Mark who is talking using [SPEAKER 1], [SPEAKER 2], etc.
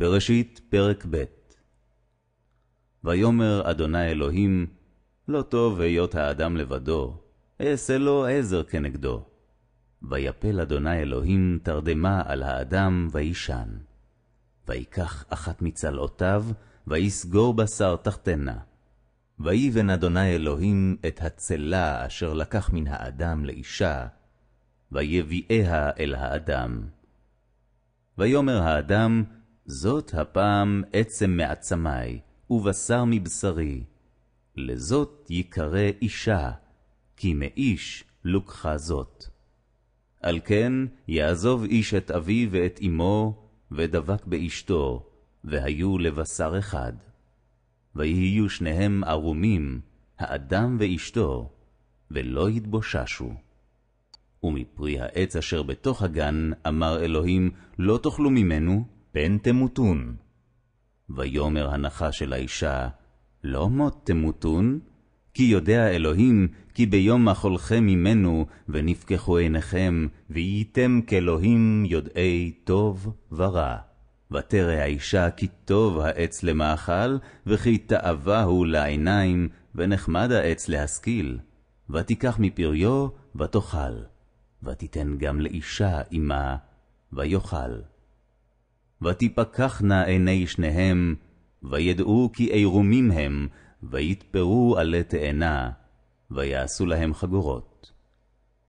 [SPEAKER 1] בראשית פרק ב' ויאמר אדוני אלוהים, לא טוב היות האדם לבדו, אעשה לו עזר כנגדו. ויפל אדוני אלוהים תרדמה על האדם וישן. ויקח אחת מצלעותיו, ויסגור בשר תחתנה. ויבן אדוני אלוהים את הצלה אשר לקח מן האדם לאישה, ויביאיה אל האדם. ויאמר האדם, זאת הפעם עצם מעצמי, ובשר מבשרי. לזאת יקרא אישה, כי מאיש לוקחה זאת. על כן יעזוב איש את אביו ואת אמו, ודבק באשתו, והיו לבשר אחד. ויהיו שניהם ערומים, האדם ואשתו, ולא יתבוששו. ומפרי העץ אשר בתוך הגן, אמר אלוהים, לא תאכלו ממנו, פן תמותון. ויאמר הנחה של האישה, לא מות תמותון, כי יודע אלוהים, כי ביום אכולכם ממנו, ונפקחו עיניכם, והייתם כאלוהים יודעי טוב ורע. ותרא האישה כי טוב העץ למאכל, וכי תאווה הוא לעיניים, ונחמד העץ להשכיל. ותיקח מפריו, ותאכל. ותיתן גם לאישה עמה, ויאכל. ותפקחנה עיני שניהם, וידעו כי עירומים הם, ויתפרו עלי תאנה, ויעשו להם חגורות.